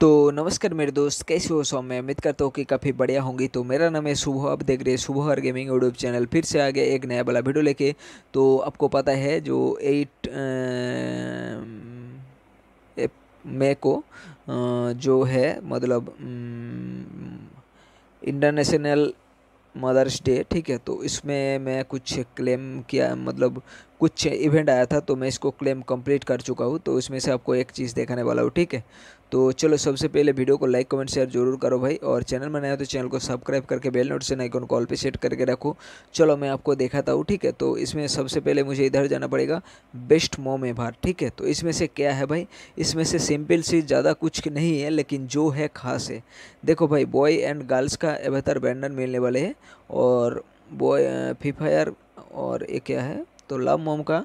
तो नमस्कार मेरे दोस्त कैसे हो सौ मैं उम्मीद करता हूँ कि काफ़ी बढ़िया होंगी तो मेरा नाम है सुबह आप देख रहे हैं सुबह हर गेमिंग यूट्यूब चैनल फिर से आ गया एक नया वाला वीडियो लेके तो आपको पता है जो एट मे को जो है मतलब इंटरनेशनल मदर्स डे ठीक है तो इसमें मैं कुछ क्लेम किया मतलब कुछ इवेंट आया था तो मैं इसको क्लेम कंप्लीट कर चुका हूँ तो इसमें से आपको एक चीज़ देखाने वाला हूँ ठीक है तो चलो सबसे पहले वीडियो को लाइक कमेंट शेयर जरूर करो भाई और चैनल में नया तो चैनल को सब्सक्राइब करके बेल से आइकॉन कॉल पे सेट करके रखो चलो मैं आपको देखाता हूँ ठीक है तो इसमें सबसे पहले मुझे इधर जाना पड़ेगा बेस्ट मोम एभार ठीक है तो इसमें से क्या है भाई इसमें से सिंपल सी ज़्यादा कुछ नहीं है लेकिन जो है खास है देखो भाई बॉय एंड गर्ल्स का बेहतर बैंडन मिलने वाले हैं और बॉय फ्री फायर और ये क्या है तो लव मोम का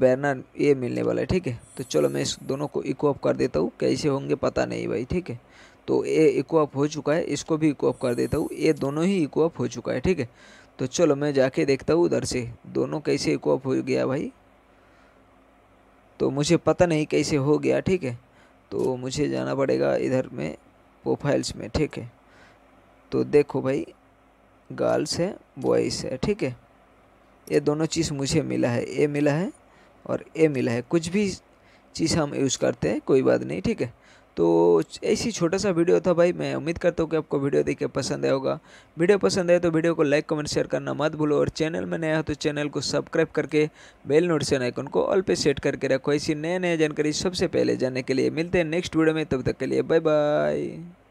बैनर ये मिलने वाला है ठीक है तो चलो मैं इस दोनों को इको अप कर देता हूँ कैसे होंगे पता नहीं भाई ठीक है तो ये इको अप हो चुका है इसको भी इको अप कर देता हूँ ये दोनों ही इको अप हो चुका है ठीक है तो चलो मैं जाके देखता हूँ उधर से दोनों कैसे इको अप हो गया भाई तो मुझे पता नहीं कैसे हो गया ठीक है तो मुझे जाना पड़ेगा इधर में प्रोफाइल्स में ठीक है तो देखो भाई गर्ल्स है बॉयज़ है ठीक है ये दोनों चीज़ मुझे मिला है ए मिला है और ए मिला है कुछ भी चीज़ हम यूज़ करते हैं कोई बात नहीं ठीक है तो ऐसी छोटा सा वीडियो था भाई मैं उम्मीद करता हूँ कि आपको वीडियो देख के पसंद आया होगा वीडियो पसंद आए तो वीडियो को लाइक कमेंट शेयर करना मत भूलो और चैनल में नया हो तो चैनल को सब्सक्राइब करके बेल नोटिफिकेशन आइकन को ऑल पे सेट करके रखो ऐसी नए नए जानकारी सबसे पहले जानने के लिए मिलते हैं नेक्स्ट वीडियो में तब तक के लिए बाय बाय